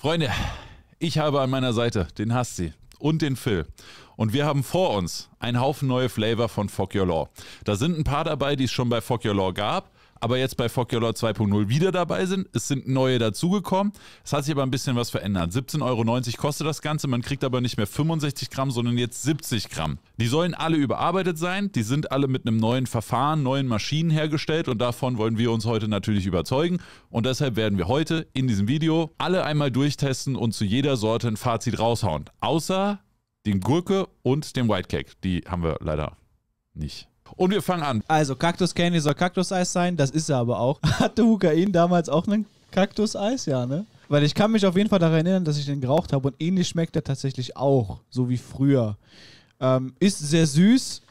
Freunde, ich habe an meiner Seite den Hasti und den Phil. Und wir haben vor uns einen Haufen neue Flavor von Fuck Your Law. Da sind ein paar dabei, die es schon bei Fuck Your Law gab aber jetzt bei Fuck Your Lord 2.0 wieder dabei sind. Es sind neue dazugekommen. Es hat sich aber ein bisschen was verändert. 17,90 Euro kostet das Ganze. Man kriegt aber nicht mehr 65 Gramm, sondern jetzt 70 Gramm. Die sollen alle überarbeitet sein. Die sind alle mit einem neuen Verfahren, neuen Maschinen hergestellt und davon wollen wir uns heute natürlich überzeugen. Und deshalb werden wir heute in diesem Video alle einmal durchtesten und zu jeder Sorte ein Fazit raushauen. Außer den Gurke und dem White Cake. Die haben wir leider nicht. Und wir fangen an. Also, Kaktus Candy soll Kaktuseis sein, das ist er aber auch. Hatte Hukain damals auch einen Kaktuseis? Ja, ne? Weil ich kann mich auf jeden Fall daran erinnern, dass ich den geraucht habe und ähnlich schmeckt er tatsächlich auch, so wie früher. Ähm, ist sehr süß,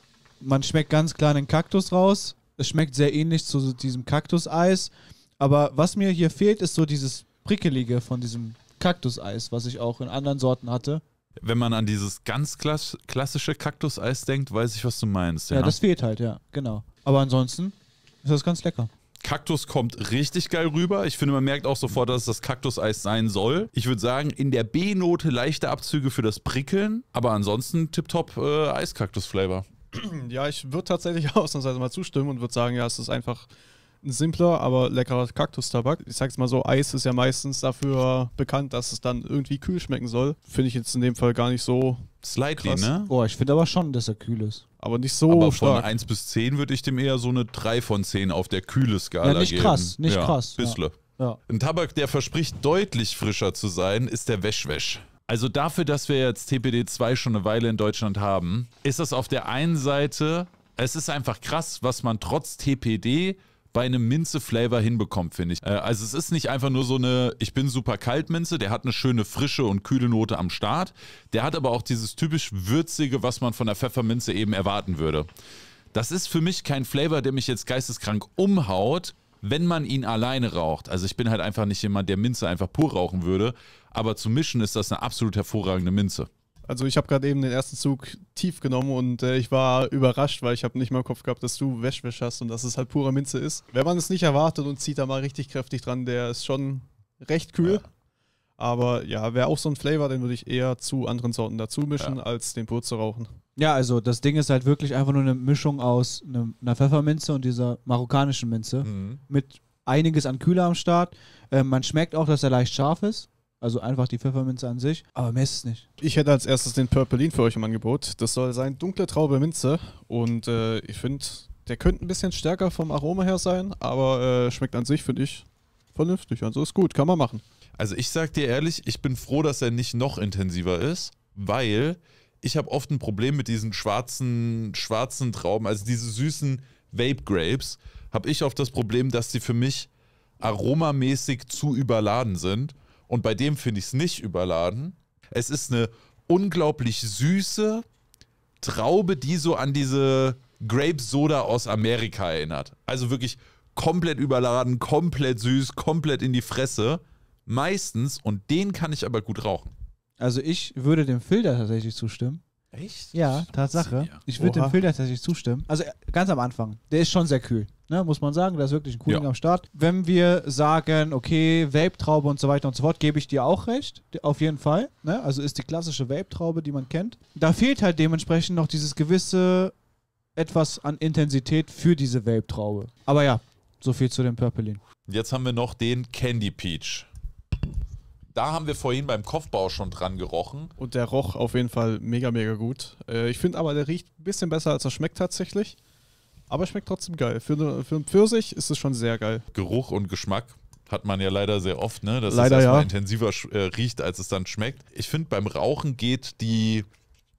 man schmeckt ganz klar einen Kaktus raus. Es schmeckt sehr ähnlich zu diesem Kaktuseis. Aber was mir hier fehlt, ist so dieses Prickelige von diesem Kaktuseis, was ich auch in anderen Sorten hatte wenn man an dieses ganz klassische Kaktuseis denkt, weiß ich, was du meinst. Ja. ja, das fehlt halt, ja, genau. Aber ansonsten ist das ganz lecker. Kaktus kommt richtig geil rüber. Ich finde, man merkt auch sofort, dass es das Kaktuseis sein soll. Ich würde sagen, in der B-Note leichte Abzüge für das Prickeln, aber ansonsten tipptopp äh, Eiskaktus-Flavor. Ja, ich würde tatsächlich ausnahmsweise mal zustimmen und würde sagen, ja, es ist einfach ein simpler, aber leckerer Kaktustabak. Ich sag's mal so, Eis ist ja meistens dafür bekannt, dass es dann irgendwie kühl schmecken soll. Finde ich jetzt in dem Fall gar nicht so. Slightly, krass. ne? Boah, ich finde aber schon, dass er kühl ist. Aber nicht so aber stark. Von 1 bis 10 würde ich dem eher so eine 3 von 10 auf der kühle Skala ja, nicht geben. Krass, nicht ja, krass, Bissle. Ja. Ein Tabak, der verspricht, deutlich frischer zu sein, ist der Wäschwäsch. Also dafür, dass wir jetzt TPD 2 schon eine Weile in Deutschland haben, ist das auf der einen Seite, es ist einfach krass, was man trotz TPD bei einem Minze-Flavor hinbekommt, finde ich. Äh, also es ist nicht einfach nur so eine, ich bin super kalt Minze, der hat eine schöne frische und kühle Note am Start. Der hat aber auch dieses typisch würzige, was man von der Pfefferminze eben erwarten würde. Das ist für mich kein Flavor, der mich jetzt geisteskrank umhaut, wenn man ihn alleine raucht. Also ich bin halt einfach nicht jemand, der Minze einfach pur rauchen würde, aber zu mischen ist das eine absolut hervorragende Minze. Also ich habe gerade eben den ersten Zug tief genommen und äh, ich war überrascht, weil ich habe nicht mal im Kopf gehabt, dass du Wäschwäsch hast und dass es halt pure Minze ist. Wenn man es nicht erwartet und zieht da mal richtig kräftig dran, der ist schon recht kühl. Ja. Aber ja, wäre auch so ein Flavor, den würde ich eher zu anderen Sorten dazu mischen, ja. als den pur zu rauchen. Ja, also das Ding ist halt wirklich einfach nur eine Mischung aus einer Pfefferminze und dieser marokkanischen Minze mhm. mit einiges an Kühler am Start. Äh, man schmeckt auch, dass er leicht scharf ist. Also einfach die Pfefferminze an sich, aber mehr ist es nicht. Ich hätte als erstes den Purplein für euch im Angebot. Das soll sein dunkle Traube Minze und äh, ich finde, der könnte ein bisschen stärker vom Aroma her sein, aber äh, schmeckt an sich, finde ich, vernünftig. Also ist gut, kann man machen. Also ich sag dir ehrlich, ich bin froh, dass er nicht noch intensiver ist, weil ich habe oft ein Problem mit diesen schwarzen, schwarzen Trauben, also diese süßen Vape Grapes, habe ich oft das Problem, dass sie für mich aromamäßig zu überladen sind und bei dem finde ich es nicht überladen. Es ist eine unglaublich süße Traube, die so an diese Grape Soda aus Amerika erinnert. Also wirklich komplett überladen, komplett süß, komplett in die Fresse. Meistens, und den kann ich aber gut rauchen. Also ich würde dem Filter tatsächlich zustimmen. Echt? Ja, Tatsache. Ich würde dem Filter tatsächlich zustimmen. Also äh, ganz am Anfang. Der ist schon sehr kühl, ne? muss man sagen. Da ist wirklich ein Cooling ja. am Start. Wenn wir sagen, okay, Vape-Traube und so weiter und so fort, gebe ich dir auch recht. Auf jeden Fall. Ne? Also ist die klassische Vape-Traube, die man kennt. Da fehlt halt dementsprechend noch dieses gewisse etwas an Intensität für diese Vape-Traube. Aber ja, so viel zu dem Purplein. Jetzt haben wir noch den Candy Peach da haben wir vorhin beim Kopfbau schon dran gerochen. Und der roch auf jeden Fall mega, mega gut. Äh, ich finde aber, der riecht ein bisschen besser, als er schmeckt tatsächlich. Aber schmeckt trotzdem geil. Für, ne, für einen Pfirsich ist es schon sehr geil. Geruch und Geschmack hat man ja leider sehr oft, ne? dass leider es erstmal ja. intensiver äh, riecht, als es dann schmeckt. Ich finde, beim Rauchen geht die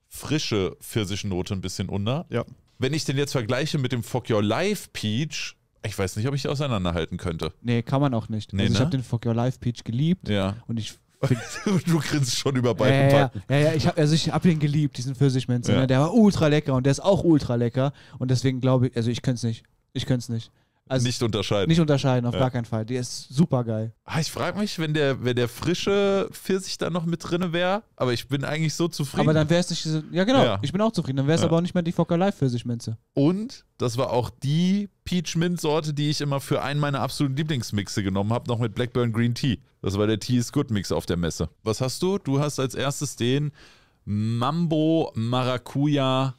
frische Pfirsichnote ein bisschen unter. Ja. Wenn ich den jetzt vergleiche mit dem Fuck Your Life Peach, ich weiß nicht, ob ich die auseinanderhalten könnte. Nee, kann man auch nicht. Nee, also ich ne? habe den Fuck Your Life Peach geliebt. Ja. Und ich du grinst schon über beide ja, ja, ja, ja, ich habe also ich hab den geliebt, diesen Pfirsichminze. Ja. Ne? Der war ultra lecker und der ist auch ultra lecker. Und deswegen glaube ich, also ich könnte es nicht. Ich könnte es nicht. Also nicht unterscheiden. Nicht unterscheiden, auf ja. gar keinen Fall. Der ist super geil. Ah, ich frage mich, wenn der, wenn der frische Pfirsich da noch mit drin wäre, aber ich bin eigentlich so zufrieden. Aber dann wäre es nicht diese, ja genau, ja. ich bin auch zufrieden. Dann wäre es ja. aber auch nicht mehr die Fokker Live Pfirsichminze. Und das war auch die Peach Mint Sorte, die ich immer für einen meiner absoluten Lieblingsmixe genommen habe, noch mit Blackburn Green Tea. Das war der Tea is Good Mix auf der Messe. Was hast du? Du hast als erstes den Mambo Maracuja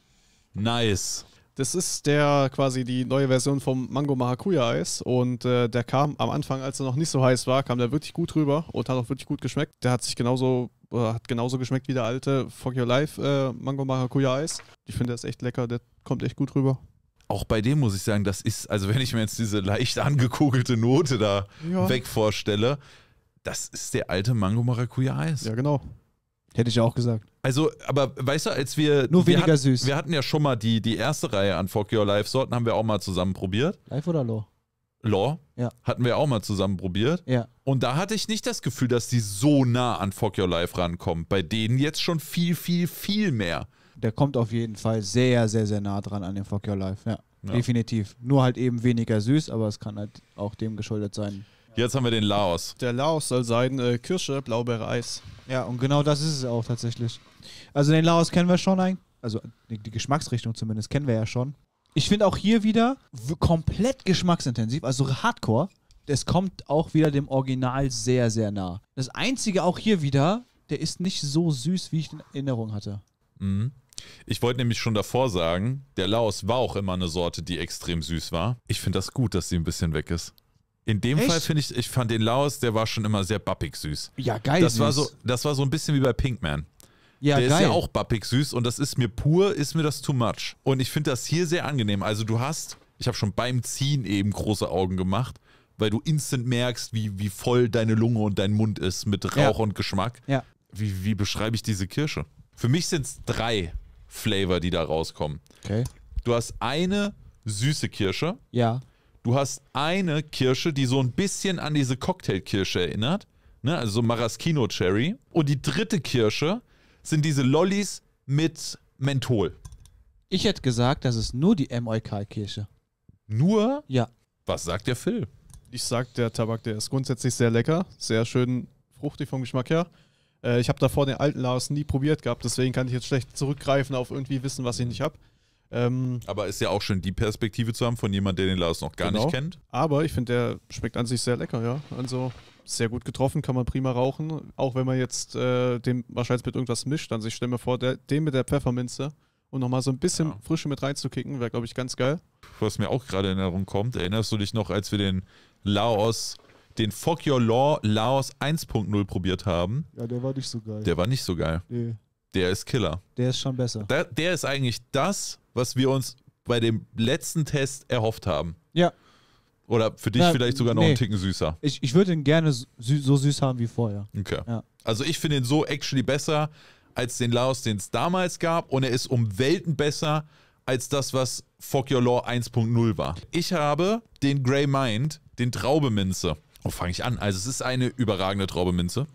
Nice. Das ist der quasi die neue Version vom Mango Maracuja Eis und äh, der kam am Anfang, als er noch nicht so heiß war, kam der wirklich gut rüber und hat auch wirklich gut geschmeckt. Der hat sich genauso äh, hat genauso geschmeckt wie der alte Fuck Your Life äh, Mango Maracuja Eis. Ich finde, der ist echt lecker, der kommt echt gut rüber auch bei dem muss ich sagen, das ist, also wenn ich mir jetzt diese leicht angekugelte Note da ja. weg vorstelle, das ist der alte Mango Maracuja Eis. Ja, genau. Hätte ich auch gesagt. Also, aber weißt du, als wir. Nur wir weniger hatten, süß. Wir hatten ja schon mal die, die erste Reihe an Fuck Your Life Sorten, haben wir auch mal zusammen probiert. Live oder Law? Law ja. hatten wir auch mal zusammen probiert. Ja. Und da hatte ich nicht das Gefühl, dass die so nah an Fuck Your Life rankommen. Bei denen jetzt schon viel, viel, viel mehr der kommt auf jeden Fall sehr, sehr, sehr nah dran an den Fuck Your Life. Ja, ja. definitiv. Nur halt eben weniger süß, aber es kann halt auch dem geschuldet sein. Jetzt haben wir den Laos. Der Laos soll sein äh, Kirsche, Blaubeere, Eis. Ja, und genau das ist es auch tatsächlich. Also den Laos kennen wir schon eigentlich. Also die, die Geschmacksrichtung zumindest kennen wir ja schon. Ich finde auch hier wieder komplett geschmacksintensiv, also hardcore. Das kommt auch wieder dem Original sehr, sehr nah. Das Einzige auch hier wieder, der ist nicht so süß, wie ich in Erinnerung hatte. Mhm. Ich wollte nämlich schon davor sagen, der Laos war auch immer eine Sorte, die extrem süß war. Ich finde das gut, dass sie ein bisschen weg ist. In dem Echt? Fall finde ich, ich fand den Laos, der war schon immer sehr bappig süß. Ja, geil. Das, süß. War, so, das war so ein bisschen wie bei Pinkman. Ja, der geil. ist ja auch bappig süß und das ist mir pur, ist mir das too much. Und ich finde das hier sehr angenehm. Also du hast, ich habe schon beim Ziehen eben große Augen gemacht, weil du instant merkst, wie, wie voll deine Lunge und dein Mund ist mit Rauch ja. und Geschmack. Ja. Wie, wie beschreibe ich diese Kirsche? Für mich sind es drei Flavor, die da rauskommen. Okay. Du hast eine süße Kirsche. Ja. Du hast eine Kirsche, die so ein bisschen an diese Cocktailkirsche erinnert. Ne? Also so Maraschino Cherry. Und die dritte Kirsche sind diese Lollis mit Menthol. Ich hätte gesagt, das ist nur die MOK-Kirsche. Nur? Ja. Was sagt der Phil? Ich sag, der Tabak, der ist grundsätzlich sehr lecker, sehr schön fruchtig vom Geschmack her. Äh, ich habe davor den alten Lars nie probiert gehabt, deswegen kann ich jetzt schlecht zurückgreifen auf irgendwie Wissen, was ich nicht habe. Ähm, Aber ist ja auch schön, die Perspektive zu haben von jemandem, der den Lars noch gar genau. nicht kennt. Aber ich finde, der schmeckt an sich sehr lecker, ja. Also sehr gut getroffen, kann man prima rauchen. Auch wenn man jetzt äh, den wahrscheinlich mit irgendwas mischt. Also ich stelle mir vor, der, den mit der Pfefferminze und nochmal so ein bisschen ja. Frische mit reinzukicken, wäre, glaube ich, ganz geil. Was mir auch gerade in Erinnerung kommt, erinnerst du dich noch, als wir den Laos den Fuck Your Law Laos 1.0 probiert haben. Ja, der war nicht so geil. Der war nicht so geil. Nee. Der ist Killer. Der ist schon besser. Der, der ist eigentlich das, was wir uns bei dem letzten Test erhofft haben. Ja. Oder für dich Na, vielleicht sogar noch nee. einen Ticken süßer. Ich, ich würde ihn gerne so, so süß haben wie vorher. Okay. Ja. Also ich finde ihn so actually besser als den Laos, den es damals gab. Und er ist um Welten besser als das, was Fuck Your Law 1.0 war. Ich habe den Grey Mind, den Traubeminze. Wo oh, fange ich an? Also es ist eine überragende Traubeminze.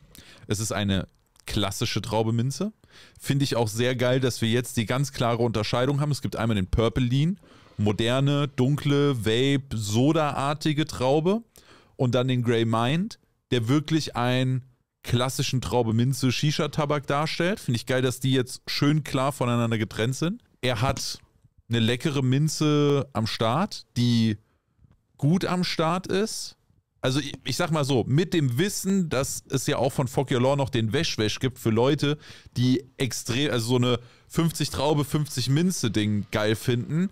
Es ist eine klassische Traubeminze. Finde ich auch sehr geil, dass wir jetzt die ganz klare Unterscheidung haben. Es gibt einmal den Purple Lean, moderne, dunkle, Vape, Soda-artige Traube und dann den Grey Mind, der wirklich einen klassischen traube minze Shisha-Tabak darstellt. Finde ich geil, dass die jetzt schön klar voneinander getrennt sind. Er hat eine leckere Minze am Start, die gut am Start ist also ich, ich, sag mal so, mit dem Wissen, dass es ja auch von Fuck Your Law noch den Wäschwäsch gibt für Leute, die extrem, also so eine 50 Traube, 50 Minze-Ding geil finden,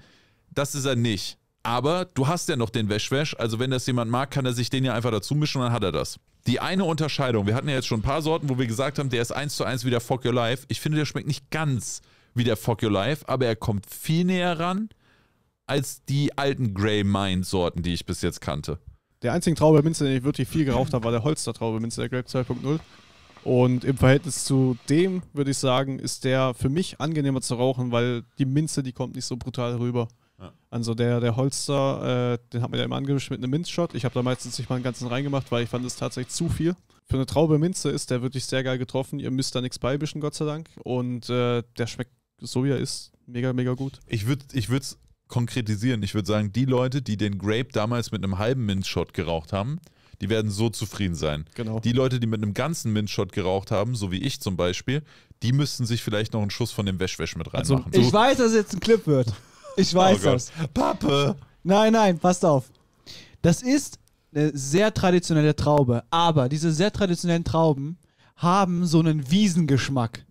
das ist er nicht. Aber du hast ja noch den Wäschwäsch, also wenn das jemand mag, kann er sich den ja einfach dazu mischen und dann hat er das. Die eine Unterscheidung, wir hatten ja jetzt schon ein paar Sorten, wo wir gesagt haben, der ist eins zu eins wie der Fuck Your Life. Ich finde, der schmeckt nicht ganz wie der Fuck Your Life, aber er kommt viel näher ran als die alten Grey Mind Sorten, die ich bis jetzt kannte der einzigen Traubeminze, den ich wirklich viel geraucht habe, war der Holster Traubeminze, der Grape 2.0. Und im Verhältnis zu dem, würde ich sagen, ist der für mich angenehmer zu rauchen, weil die Minze, die kommt nicht so brutal rüber. Ja. Also der, der Holster, äh, den hat man ja immer angemischt mit einem Minzshot. Ich habe da meistens nicht mal einen ganzen reingemacht, weil ich fand es tatsächlich zu viel. Für eine Traube Minze ist der wirklich sehr geil getroffen. Ihr müsst da nichts beibischen, Gott sei Dank. Und äh, der schmeckt so, wie er ist, mega, mega gut. Ich würde es ich konkretisieren. Ich würde sagen, die Leute, die den Grape damals mit einem halben Mint-Shot geraucht haben, die werden so zufrieden sein. Genau. Die Leute, die mit einem ganzen Mint-Shot geraucht haben, so wie ich zum Beispiel, die müssten sich vielleicht noch einen Schuss von dem Wäschwäsch mit also, reinmachen. Also, ich weiß, dass jetzt ein Clip wird. Ich oh weiß oh das. Pappe! Nein, nein, passt auf. Das ist eine sehr traditionelle Traube, aber diese sehr traditionellen Trauben haben so einen Wiesengeschmack.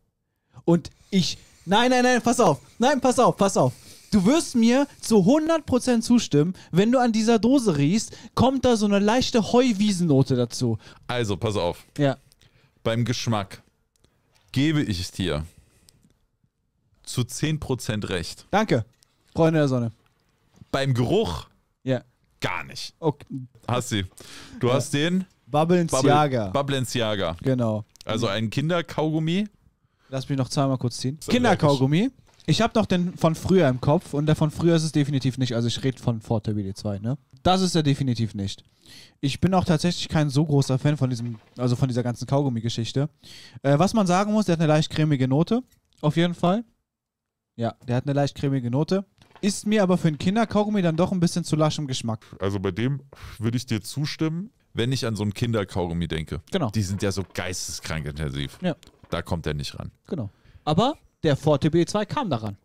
Und ich. Nein, nein, nein, pass auf. Nein, pass auf, pass auf. Du wirst mir zu 100% zustimmen, wenn du an dieser Dose riechst, kommt da so eine leichte Heuwiesennote dazu. Also, pass auf. Ja. Beim Geschmack gebe ich es dir zu 10% recht. Danke, Freunde der Sonne. Beim Geruch ja. gar nicht. Okay. Hast sie. Du ja. hast den Balenciaga. Balenciaga. Genau. Also ein Kinderkaugummi. Lass mich noch zweimal kurz ziehen. Kinderkaugummi. Ich habe noch den von früher im Kopf und der von früher ist es definitiv nicht. Also ich rede von Ford Turbidier 2, ne? Das ist er definitiv nicht. Ich bin auch tatsächlich kein so großer Fan von diesem, also von dieser ganzen Kaugummi-Geschichte. Äh, was man sagen muss, der hat eine leicht cremige Note. Auf jeden Fall. Ja, der hat eine leicht cremige Note. Ist mir aber für einen Kinderkaugummi dann doch ein bisschen zu lasch im Geschmack. Also bei dem würde ich dir zustimmen, wenn ich an so einen Kinderkaugummi denke. Genau. Die sind ja so geisteskrank intensiv. Ja. Da kommt er nicht ran. Genau. Aber der Forte BE2 kam daran.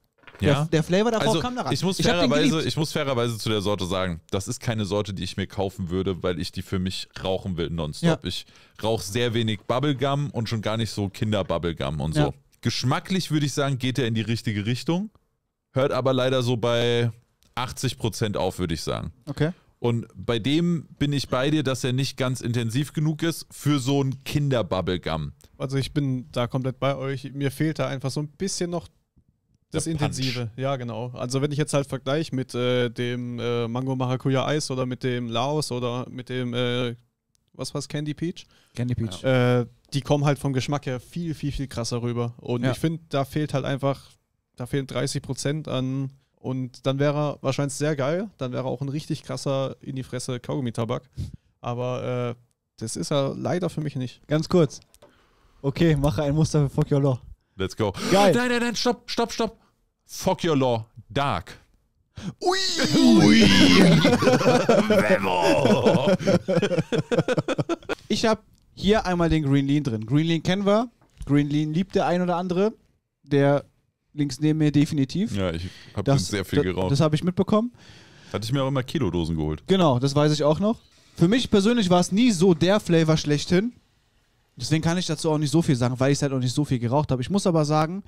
Ja. Der, der Flavor davor also, kam daran. Ich muss, ich fairerweise, ich muss fairerweise zu der Sorte sagen, das ist keine Sorte, die ich mir kaufen würde, weil ich die für mich rauchen will nonstop. Ja. Ich rauche sehr wenig Bubblegum und schon gar nicht so Kinder-Bubblegum und so. Ja. Geschmacklich würde ich sagen, geht er in die richtige Richtung, hört aber leider so bei 80% auf, würde ich sagen. Okay. Und bei dem bin ich bei dir, dass er nicht ganz intensiv genug ist für so ein Kinderbubblegum. Also ich bin da komplett bei euch. Mir fehlt da einfach so ein bisschen noch das Intensive. Ja, genau. Also wenn ich jetzt halt vergleiche mit äh, dem äh, Mango Maracuja Eis oder mit dem Laos oder mit dem, äh, was war's, Candy Peach? Candy Peach. Ja. Äh, die kommen halt vom Geschmack her viel, viel, viel krasser rüber. Und ja. ich finde, da fehlt halt einfach, da fehlen 30 Prozent an und dann wäre er wahrscheinlich sehr geil. Dann wäre er auch ein richtig krasser in die Fresse Kaugummi-Tabak. Aber äh, das ist er leider für mich nicht. Ganz kurz. Okay, mache ein Muster für Fuck Your Law. Let's go. Geil. Nein, nein, nein, stopp, stopp, stopp. Fuck Your Law, Dark. Ui! Ui! ich habe hier einmal den Green Lean drin. Green Lean kennen wir. Green Lean liebt der ein oder andere. Der links neben mir definitiv. Ja, ich habe sehr viel geraucht. Das, das habe ich mitbekommen. Hatte ich mir auch immer Kilodosen geholt. Genau, das weiß ich auch noch. Für mich persönlich war es nie so der Flavor schlechthin. Deswegen kann ich dazu auch nicht so viel sagen, weil ich es halt auch nicht so viel geraucht habe. Ich muss aber sagen,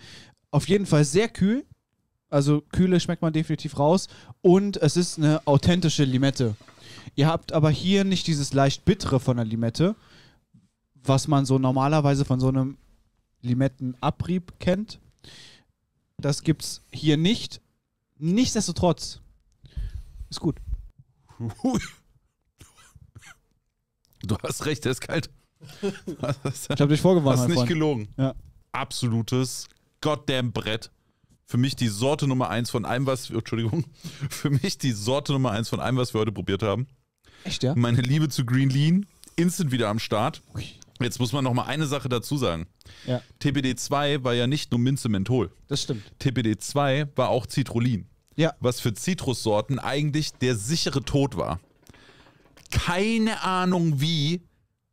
auf jeden Fall sehr kühl. Also Kühle schmeckt man definitiv raus. Und es ist eine authentische Limette. Ihr habt aber hier nicht dieses leicht bittere von der Limette, was man so normalerweise von so einem Limettenabrieb kennt, das gibt's hier nicht. Nichtsdestotrotz ist gut. Du hast recht, der ist kalt. ich habe dich vorgewarnt. Hast nicht gelogen. Ja. Absolutes goddamn Brett. Für mich die Sorte Nummer eins von allem, was Entschuldigung, für mich die Sorte Nummer eins von allem, was wir heute probiert haben. Echt, ja? Meine Liebe zu Green Lean, instant wieder am Start. Ui. Jetzt muss man noch mal eine Sache dazu sagen. Ja. TPD2 war ja nicht nur Minze Menthol. Das stimmt. TPD2 war auch Citrullin. Ja. Was für Zitrussorten eigentlich der sichere Tod war. Keine Ahnung wie,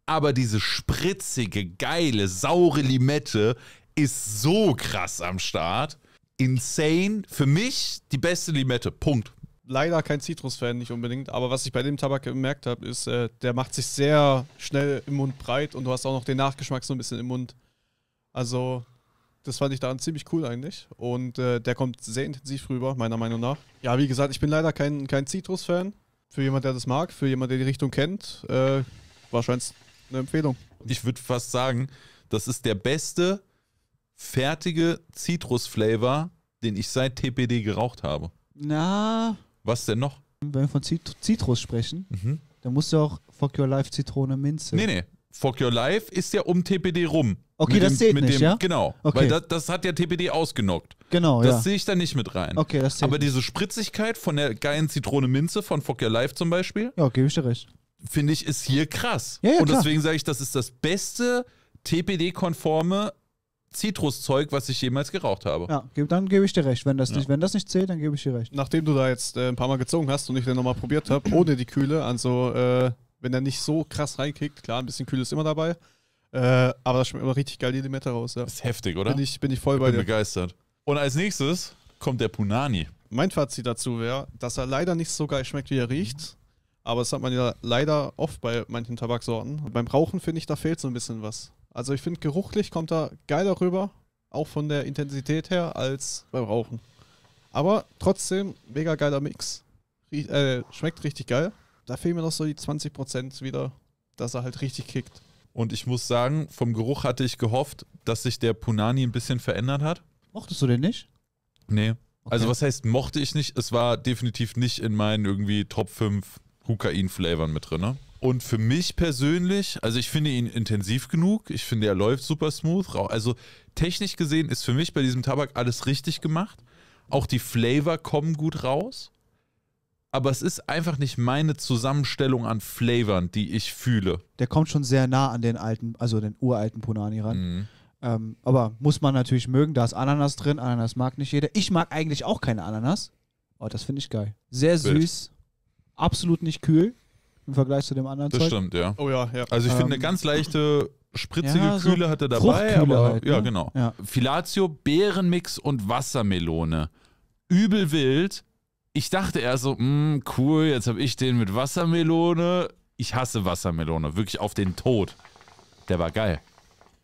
aber diese spritzige, geile, saure Limette ist so krass am Start. Insane. Für mich die beste Limette. Punkt leider kein Citrus-Fan, nicht unbedingt, aber was ich bei dem Tabak gemerkt habe, ist, äh, der macht sich sehr schnell im Mund breit und du hast auch noch den Nachgeschmack so ein bisschen im Mund. Also, das fand ich daran ziemlich cool eigentlich. Und äh, der kommt sehr intensiv rüber, meiner Meinung nach. Ja, wie gesagt, ich bin leider kein, kein Citrus-Fan. Für jemand, der das mag, für jemand, der die Richtung kennt, äh, wahrscheinlich eine Empfehlung. Ich würde fast sagen, das ist der beste fertige Citrus-Flavor, den ich seit TPD geraucht habe. Na, was denn noch? Wenn wir von Zit Zitrus sprechen, mhm. dann musst du auch Fuck Your Life Zitrone Minze. Nee, nee. Fuck Your Life ist ja um TPD rum. Okay, mit das dem, zählt mit nicht, dem, ja? Genau, okay. weil das, das, hat ja TPD ausgenockt. Genau, Das ja. sehe ich da nicht mit rein. Okay, das zählt. Aber diese Spritzigkeit von der geilen Zitrone Minze von Fuck Your Life zum Beispiel. Ja, gebe ich dir recht. Finde ich, ist hier krass. Ja, ja, Und klar. deswegen sage ich, das ist das beste TPD-konforme Zitruszeug, was ich jemals geraucht habe. Ja, dann gebe ich dir recht. Wenn das, ja. nicht, wenn das nicht zählt, dann gebe ich dir recht. Nachdem du da jetzt äh, ein paar Mal gezogen hast und ich den nochmal probiert habe, ohne die Kühle, also äh, wenn er nicht so krass reinkickt, klar, ein bisschen Kühle ist immer dabei, äh, aber da schmeckt immer richtig geil die Limette raus. Ja. Ist heftig, oder? Bin ich, bin ich voll ich bei bin dir. begeistert. Und als nächstes kommt der Punani. Mein Fazit dazu wäre, dass er leider nicht so geil schmeckt, wie er riecht. Aber das hat man ja leider oft bei manchen Tabaksorten. Beim Rauchen finde ich, da fehlt so ein bisschen was. Also ich finde, geruchlich kommt er geiler rüber, auch von der Intensität her, als beim Rauchen. Aber trotzdem, mega geiler Mix. Riech, äh, schmeckt richtig geil. Da fehlen mir noch so die 20% wieder, dass er halt richtig kickt. Und ich muss sagen, vom Geruch hatte ich gehofft, dass sich der Punani ein bisschen verändert hat. Mochtest du den nicht? Nee. Okay. Also was heißt, mochte ich nicht? Es war definitiv nicht in meinen irgendwie Top 5 Hukain-Flavern mit drin. Ne? Und für mich persönlich, also ich finde ihn intensiv genug. Ich finde, er läuft super smooth. Also technisch gesehen ist für mich bei diesem Tabak alles richtig gemacht. Auch die Flavor kommen gut raus. Aber es ist einfach nicht meine Zusammenstellung an Flavern, die ich fühle. Der kommt schon sehr nah an den alten, also den uralten Punani ran. Mhm. Ähm, aber muss man natürlich mögen. Da ist Ananas drin. Ananas mag nicht jeder. Ich mag eigentlich auch keine Ananas. Oh, das finde ich geil. Sehr süß. Wild. Absolut nicht kühl im Vergleich zu dem anderen das Zeug. stimmt, ja. Oh ja, ja. Also ich finde eine ähm, ganz leichte spritzige ja, so Kühle hat er dabei. Aber, halt, ne? Ja, genau. Ja. Filatio, Beerenmix und Wassermelone. Übel wild. Ich dachte erst so, mh, mm, cool, jetzt habe ich den mit Wassermelone. Ich hasse Wassermelone, wirklich auf den Tod. Der war geil.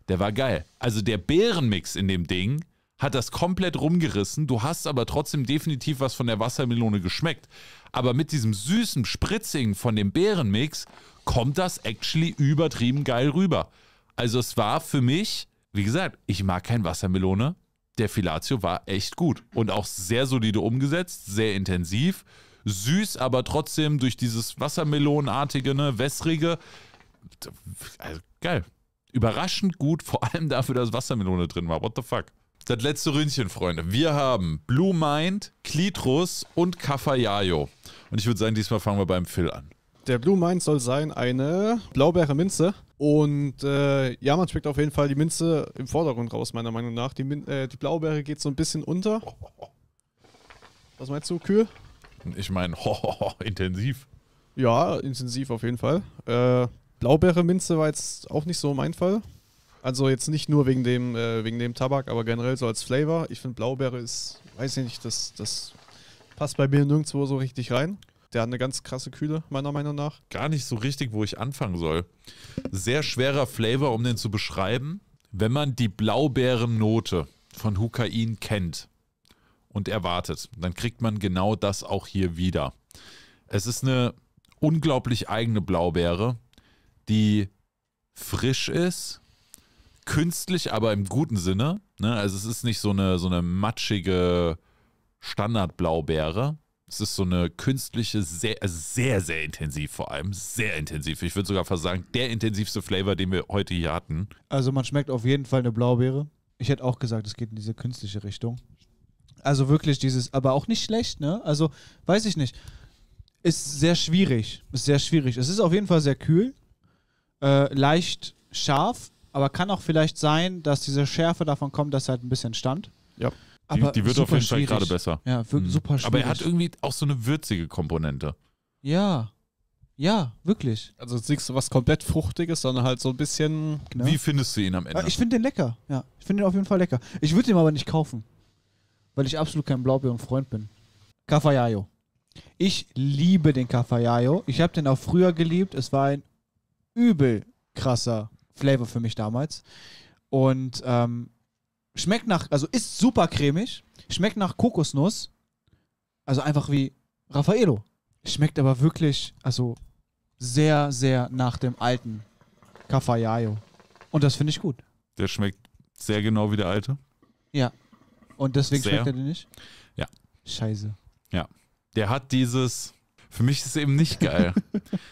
Der war geil. Also der Beerenmix in dem Ding hat das komplett rumgerissen. Du hast aber trotzdem definitiv was von der Wassermelone geschmeckt. Aber mit diesem süßen Spritzing von dem Beerenmix kommt das actually übertrieben geil rüber. Also es war für mich, wie gesagt, ich mag kein Wassermelone. Der Filatio war echt gut und auch sehr solide umgesetzt, sehr intensiv, süß, aber trotzdem durch dieses Wassermelonenartige, ne, wässrige, also geil. Überraschend gut, vor allem dafür, dass Wassermelone drin war. What the fuck? das letzte Ründchen, Freunde. Wir haben Blue Mind, Klitrus und Kaffayayo. Und ich würde sagen, diesmal fangen wir beim Phil an. Der Blue Mind soll sein eine Blaubeere Minze. Und äh, ja, man schmeckt auf jeden Fall die Minze im Vordergrund raus, meiner Meinung nach. Die, Min äh, die Blaubeere geht so ein bisschen unter. Was meinst du, Kühe? Ich meine, intensiv. Ja, intensiv auf jeden Fall. Äh, Blaubeere Minze war jetzt auch nicht so mein Fall. Also jetzt nicht nur wegen dem, äh, wegen dem Tabak, aber generell so als Flavor. Ich finde Blaubeere ist, weiß ich nicht, das, das passt bei mir nirgendwo so richtig rein. Der hat eine ganz krasse Kühle, meiner Meinung nach. Gar nicht so richtig, wo ich anfangen soll. Sehr schwerer Flavor, um den zu beschreiben. Wenn man die Blaubeerennote von Hukain kennt und erwartet, dann kriegt man genau das auch hier wieder. Es ist eine unglaublich eigene Blaubeere, die frisch ist, künstlich, aber im guten Sinne. Ne? Also es ist nicht so eine, so eine matschige Standardblaubeere. Es ist so eine künstliche, sehr, also sehr, sehr intensiv vor allem. Sehr intensiv. Ich würde sogar fast sagen, der intensivste Flavor, den wir heute hier hatten. Also man schmeckt auf jeden Fall eine Blaubeere. Ich hätte auch gesagt, es geht in diese künstliche Richtung. Also wirklich dieses, aber auch nicht schlecht, ne? Also weiß ich nicht. Ist sehr schwierig. Ist sehr schwierig. Es ist auf jeden Fall sehr kühl. Äh, leicht scharf, aber kann auch vielleicht sein, dass diese Schärfe davon kommt, dass er halt ein bisschen stand. Ja. Die, die, wird auf jeden Fall gerade besser. Ja, mhm. super schwierig. Aber er hat irgendwie auch so eine würzige Komponente. Ja. Ja, wirklich. Also siehst du was komplett Fruchtiges, sondern halt so ein bisschen. Genau. Wie findest du ihn am Ende? Ja, ich finde den lecker. Ja, ich finde den auf jeden Fall lecker. Ich würde ihn aber nicht kaufen, weil ich absolut kein Blaubeeren-Freund bin. Kafayayo. Ich liebe den Kafayayo. Ich habe den auch früher geliebt. Es war ein übel krasser Flavor für mich damals. Und ähm, schmeckt nach, also ist super cremig, schmeckt nach Kokosnuss, also einfach wie Raffaello. Schmeckt aber wirklich, also sehr, sehr nach dem alten Caffaio. Und das finde ich gut. Der schmeckt sehr genau wie der alte. Ja. Und deswegen sehr. schmeckt er den nicht? Ja. Scheiße. Ja. Der hat dieses, für mich ist es eben nicht geil.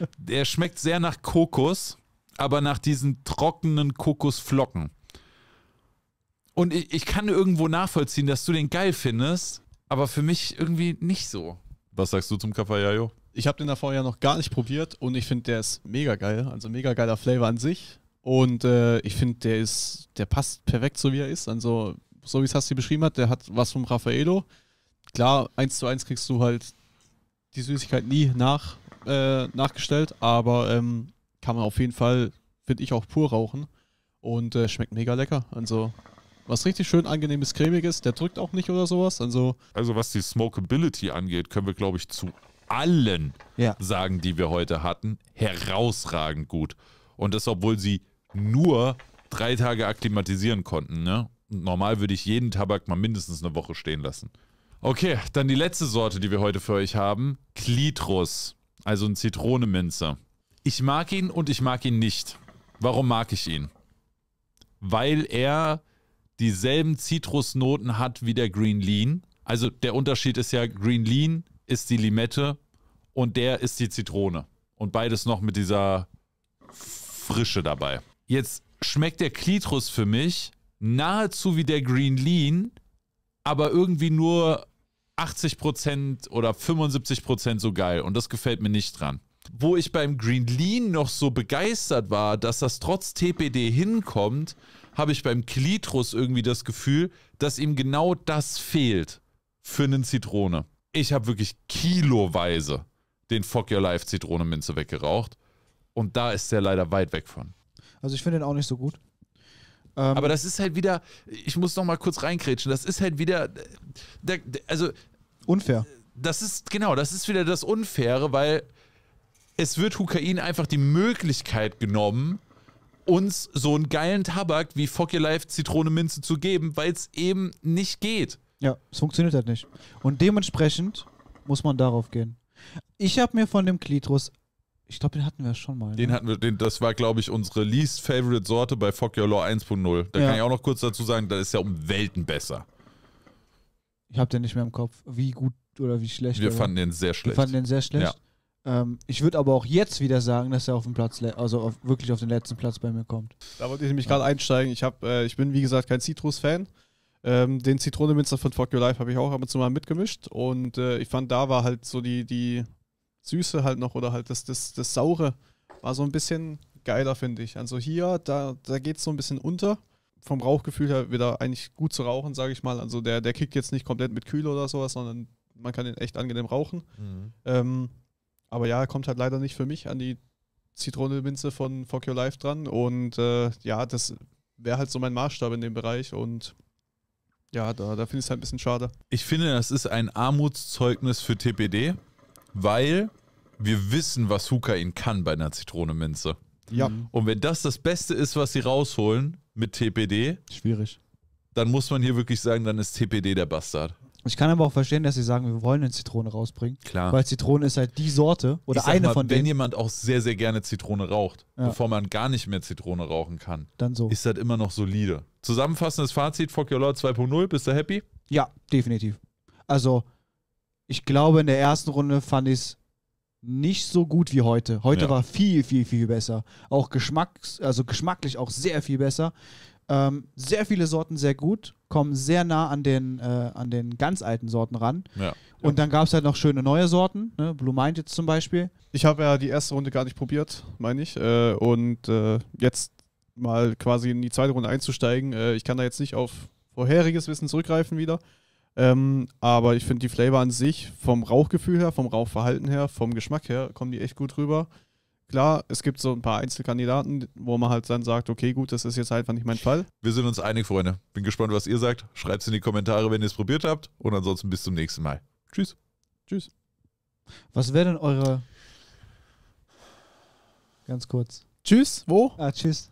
der schmeckt sehr nach Kokos aber nach diesen trockenen Kokosflocken. Und ich, ich kann irgendwo nachvollziehen, dass du den geil findest, aber für mich irgendwie nicht so. Was sagst du zum Cafayayo? Ich habe den davor ja noch gar nicht probiert und ich finde, der ist mega geil. Also mega geiler Flavor an sich. Und äh, ich finde, der ist, der passt perfekt so wie er ist. Also, so wie es Hasti beschrieben hat, der hat was vom Raffaello. Klar, eins zu eins kriegst du halt die Süßigkeit nie nach, äh, nachgestellt, aber ähm, kann man auf jeden Fall, finde ich, auch pur rauchen. Und äh, schmeckt mega lecker. Also was richtig schön angenehmes, cremiges, der drückt auch nicht oder sowas. Also, also was die Smokeability angeht, können wir, glaube ich, zu allen ja. sagen, die wir heute hatten, herausragend gut. Und das, obwohl sie nur drei Tage akklimatisieren konnten. Ne? Normal würde ich jeden Tabak mal mindestens eine Woche stehen lassen. Okay, dann die letzte Sorte, die wir heute für euch haben: Klitrus, also ein Zitrone ich mag ihn und ich mag ihn nicht. Warum mag ich ihn? Weil er dieselben Zitrusnoten hat wie der Green Lean. Also der Unterschied ist ja, Green Lean ist die Limette und der ist die Zitrone. Und beides noch mit dieser Frische dabei. Jetzt schmeckt der Klitrus für mich nahezu wie der Green Lean, aber irgendwie nur 80% oder 75% so geil. Und das gefällt mir nicht dran wo ich beim Green Lean noch so begeistert war, dass das trotz TPD hinkommt, habe ich beim Klitrus irgendwie das Gefühl, dass ihm genau das fehlt für einen Zitrone. Ich habe wirklich kiloweise den Fuck Your Life Zitronenminze weggeraucht und da ist der leider weit weg von. Also ich finde den auch nicht so gut. Ähm Aber das ist halt wieder, ich muss noch mal kurz reinkrätschen, das ist halt wieder, äh, also... Unfair. Das ist, genau, das ist wieder das Unfaire, weil es wird Hukain einfach die Möglichkeit genommen, uns so einen geilen Tabak wie Fuck Your Life Zitrone Minze zu geben, weil es eben nicht geht. Ja, es funktioniert halt nicht. Und dementsprechend muss man darauf gehen. Ich habe mir von dem Klitrus, ich glaube, den hatten wir schon mal. Den ne? hatten wir, den, das war, glaube ich, unsere least favorite Sorte bei Fuck Your Law 1.0. Da ja. kann ich auch noch kurz dazu sagen, das ist ja um Welten besser. Ich habe den nicht mehr im Kopf, wie gut oder wie schlecht. Wir fanden den sehr schlecht. Wir fanden den sehr schlecht. Ja. Ähm, ich würde aber auch jetzt wieder sagen, dass er auf den Platz, also auf, wirklich auf den letzten Platz bei mir kommt. Da wollte ich nämlich gerade einsteigen. Ich, hab, äh, ich bin, wie gesagt, kein Citrus-Fan. Ähm, den Zitronenminster von Fuck Your Life habe ich auch ab und zu mal mitgemischt. Und äh, ich fand, da war halt so die, die Süße halt noch oder halt das, das, das Saure war so ein bisschen geiler, finde ich. Also hier, da, da geht es so ein bisschen unter. Vom Rauchgefühl her wieder eigentlich gut zu rauchen, sage ich mal. Also der, der kickt jetzt nicht komplett mit Kühl oder sowas, sondern man kann ihn echt angenehm rauchen. Mhm. Ähm, aber ja, er kommt halt leider nicht für mich an die Zitronenminze von Fuck Your Life dran. Und äh, ja, das wäre halt so mein Maßstab in dem Bereich. Und ja, da, da finde ich es halt ein bisschen schade. Ich finde, das ist ein Armutszeugnis für TPD, weil wir wissen, was Huka ihn kann bei einer Zitronenminze. Ja. Und wenn das das Beste ist, was sie rausholen mit TPD, schwierig. Dann muss man hier wirklich sagen, dann ist TPD der Bastard. Ich kann aber auch verstehen, dass sie sagen, wir wollen eine Zitrone rausbringen. Klar. Weil Zitrone ist halt die Sorte oder eine mal, von denen. Wenn jemand auch sehr, sehr gerne Zitrone raucht, ja. bevor man gar nicht mehr Zitrone rauchen kann, dann so. ist das immer noch solide. Zusammenfassendes Fazit: Fuck Your Lord 2.0, bist du happy? Ja, definitiv. Also, ich glaube, in der ersten Runde fand ich es nicht so gut wie heute. Heute ja. war viel, viel, viel besser. Auch geschmacks-, also geschmacklich auch sehr viel besser. Ähm, sehr viele Sorten sehr gut kommen sehr nah an den, äh, an den ganz alten Sorten ran. Ja. Und dann gab es halt noch schöne neue Sorten, ne? Blue Mind jetzt zum Beispiel. Ich habe ja die erste Runde gar nicht probiert, meine ich. Äh, und äh, jetzt mal quasi in die zweite Runde einzusteigen. Äh, ich kann da jetzt nicht auf vorheriges Wissen zurückgreifen wieder. Ähm, aber ich finde die Flavor an sich vom Rauchgefühl her, vom Rauchverhalten her, vom Geschmack her, kommen die echt gut rüber. Klar, es gibt so ein paar Einzelkandidaten, wo man halt dann sagt, okay, gut, das ist jetzt einfach nicht mein Fall. Wir sind uns einig, Freunde. Bin gespannt, was ihr sagt. Schreibt es in die Kommentare, wenn ihr es probiert habt. Und ansonsten bis zum nächsten Mal. Tschüss. Tschüss. Was wäre denn eure. Ganz kurz. Tschüss, wo? Ah, tschüss.